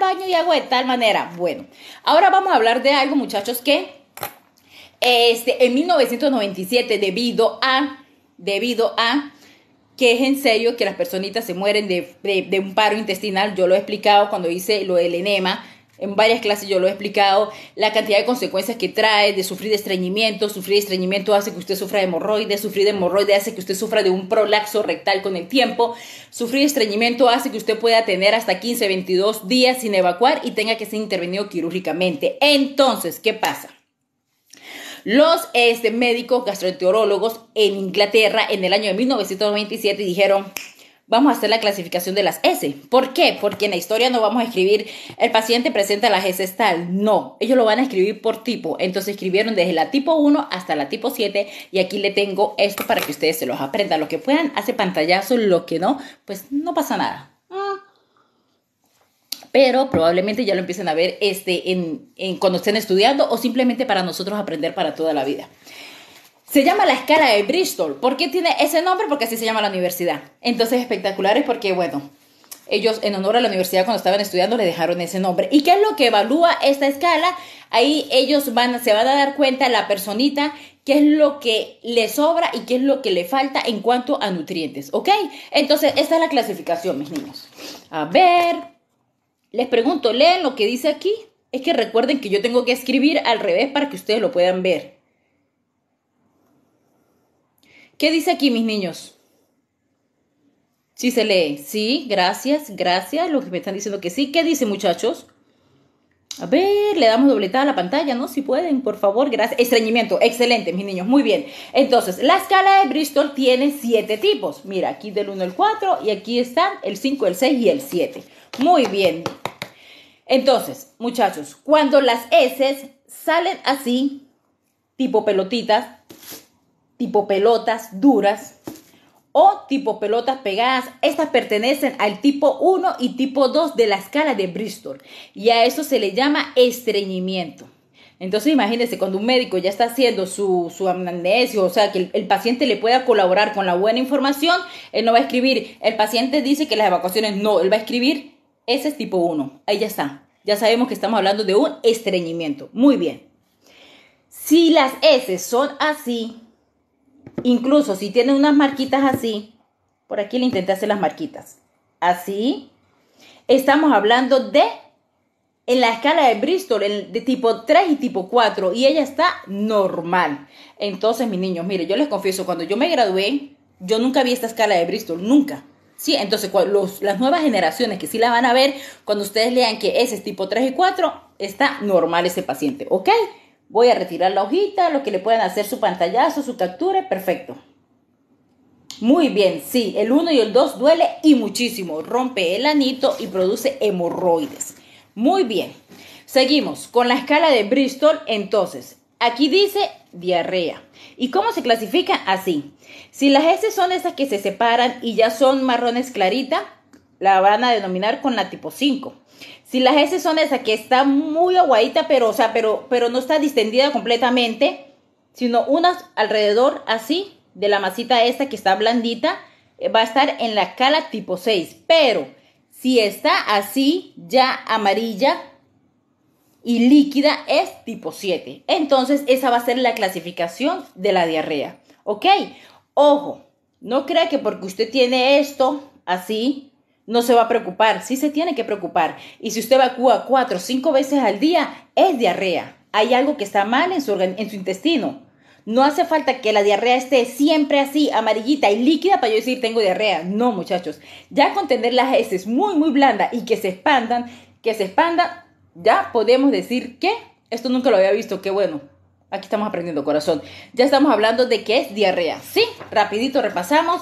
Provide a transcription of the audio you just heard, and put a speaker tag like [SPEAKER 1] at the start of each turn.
[SPEAKER 1] baño y hago de tal manera. Bueno, ahora vamos a hablar de algo, muchachos, que este, en 1997, debido a, debido a que es en serio que las personitas se mueren de, de un paro intestinal, yo lo he explicado cuando hice lo del enema, en varias clases yo lo he explicado, la cantidad de consecuencias que trae de sufrir de estreñimiento, sufrir de estreñimiento hace que usted sufra de hemorroides, sufrir de hemorroides hace que usted sufra de un prolapso rectal con el tiempo, sufrir de estreñimiento hace que usted pueda tener hasta 15, 22 días sin evacuar y tenga que ser intervenido quirúrgicamente. Entonces, ¿qué pasa? Los este, médicos gastroenterólogos en Inglaterra en el año de 1997 dijeron, vamos a hacer la clasificación de las S. ¿Por qué? Porque en la historia no vamos a escribir el paciente presenta las S tal. No, ellos lo van a escribir por tipo. Entonces escribieron desde la tipo 1 hasta la tipo 7 y aquí le tengo esto para que ustedes se los aprendan. Lo que puedan, hace pantallazo, lo que no, pues no pasa nada. Mm. Pero probablemente ya lo empiecen a ver este, en, cuando estén estudiando o simplemente para nosotros aprender para toda la vida. Se llama la escala de Bristol. ¿Por qué tiene ese nombre? Porque así se llama la universidad. Entonces, espectaculares porque, bueno, ellos en honor a la universidad cuando estaban estudiando le dejaron ese nombre. ¿Y qué es lo que evalúa esta escala? Ahí ellos van, se van a dar cuenta la personita qué es lo que le sobra y qué es lo que le falta en cuanto a nutrientes, ¿ok? Entonces, esta es la clasificación, mis niños. A ver, les pregunto, ¿leen lo que dice aquí? Es que recuerden que yo tengo que escribir al revés para que ustedes lo puedan ver. ¿Qué dice aquí, mis niños? Sí se lee. Sí, gracias, gracias. Los que me están diciendo que sí. ¿Qué dice, muchachos? A ver, le damos dobletada a la pantalla, ¿no? Si pueden, por favor, gracias. Estreñimiento, excelente, mis niños, muy bien. Entonces, la escala de Bristol tiene siete tipos. Mira, aquí del 1 al 4 y aquí están el 5, el 6 y el 7. Muy bien. Entonces, muchachos, cuando las S salen así, tipo pelotitas, tipo pelotas duras o tipo pelotas pegadas. Estas pertenecen al tipo 1 y tipo 2 de la escala de Bristol y a eso se le llama estreñimiento. Entonces imagínense, cuando un médico ya está haciendo su, su amnesio, o sea, que el, paciente le pueda colaborar con la buena información, él no va a escribir, el paciente dice que las evacuaciones no, él va a escribir, ese es tipo 1, ahí ya está, ya sabemos que estamos hablando de un estreñimiento. Muy bien. Si las S son así, incluso si tiene unas marquitas así, por aquí le intenté hacer las marquitas, así, estamos hablando de, en la escala de Bristol, de tipo 3 y tipo 4, y ella está normal. Entonces, mis niños, mire, yo les confieso, cuando yo me gradué, yo nunca vi esta escala de Bristol, nunca. Sí, entonces las nuevas generaciones que sí la van a ver, cuando ustedes lean que ese es tipo 3 y 4, está normal ese paciente, ¿ok? Voy a retirar la hojita, lo que le puedan hacer su pantallazo, su captura, perfecto. Muy bien, sí, el 1 y el 2 duele y muchísimo, rompe el anito y produce hemorroides. Muy bien, seguimos con la escala de Bristol entonces. Aquí dice diarrea. ¿Y cómo se clasifica? Así. Si las heces son esas que se separan y ya son marrones clarita, la van a denominar con la tipo 5. Si las S son esas que está muy aguadita, pero, o sea, pero, pero no está distendida completamente, sino unas alrededor así de la masita esta que está blandita, eh, va a estar en la cala tipo 6. Pero si está así, ya amarilla y líquida, es tipo 7. Entonces esa va a ser la clasificación de la diarrea. ¿Ok? Ojo, no crea que porque usted tiene esto así, no se va a preocupar, sí se tiene que preocupar. Y si usted evacúa cuatro o cinco veces al día, es diarrea. Hay algo que está mal en su, en su intestino. No hace falta que la diarrea esté siempre así, amarillita y líquida para yo decir tengo diarrea. No, muchachos. Ya con tener las heces muy, muy blandas y que se expandan, que se expandan, ya podemos decir que esto nunca lo había visto. Qué bueno. Aquí estamos aprendiendo, corazón. Ya estamos hablando de qué es diarrea. Sí, rapidito repasamos.